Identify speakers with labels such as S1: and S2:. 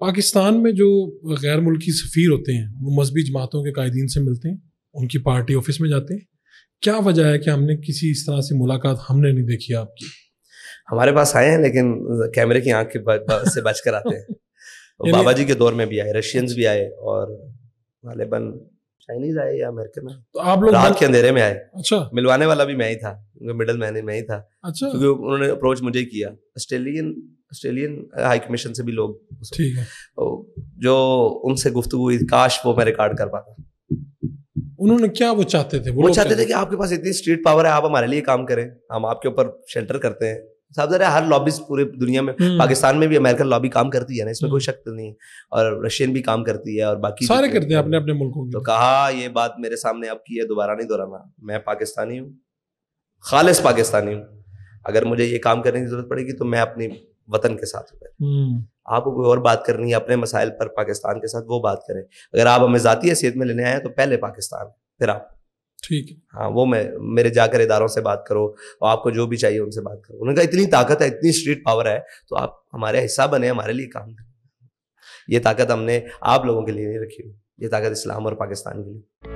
S1: पाकिस्तान में जो गैर मुल्की सफ़ीर होते हैं वो मजहबी जमातों के कायदीन से मिलते हैं उनकी पार्टी ऑफिस में जाते हैं क्या वजह है कि हमने किसी इस तरह से मुलाकात हमने नहीं देखी आपकी हमारे पास आए हैं लेकिन कैमरे की आंख के से बच कर आते हैं बाबा जी के दौर में भी आए रशियंस भी आए और गालिबन चाइनीज आए या अमेरिकन तो आप लोग रात के अंधेरे में आए अच्छा मिलवाने वाला भी मैं ही था उनका मिडल मैन मैं ही था अच्छा क्योंकि उन्होंने अप्रोच मुझे किया ऑस्ट्रेलियन ऑस्ट्रेलियन हाई कमीशन से भी लोग ठीक है तो जो उनसे गुफ्तु हुई काश वो मैं रिकॉर्ड कर पाता उन्होंने क्या वो चाहते थे वो, वो चाहते थे कि आपके पास इतनी स्ट्रीट पावर है आप हमारे लिए काम करें हम आपके ऊपर शेल्टर करते हैं साहब जरा हर लॉबीज पूरे दुनिया में हम्म। पाकिस्तान में भी अमेरिकन लॉबी काम करती है ना इसमें कोई हम्म। शक नहीं है और रशियन भी काम करती है और बाकी सारे करते हैं अपने अपने मुल्कों तो कहा ये बात मेरे सामने अब की है दोबारा नहीं दोहराना मैं पाकिस्तानी हूँ
S2: खालिस पाकिस्तानी
S1: हूँ अगर मुझे ये काम करने की जरूरत पड़ेगी तो मैं अपने वतन के साथ हूँ हम्म। आपको कोई और बात करनी है अपने मसाइल पर पाकिस्तान के साथ वो बात करें अगर आप हमें ज़ाती हैसियत में लेने आए तो पहले पाकिस्तान फिर आप ठीक है हाँ वो मैं मेरे जाकर इदारों से बात करो और आपको जो भी चाहिए उनसे बात करो उनका इतनी ताकत है इतनी स्ट्रीट पावर है तो आप हमारे हिस्सा बने हमारे लिए काम करें ये ताकत हमने आप लोगों के लिए नहीं रखी हुई ये ताकत इस्लाम और पाकिस्तान के लिए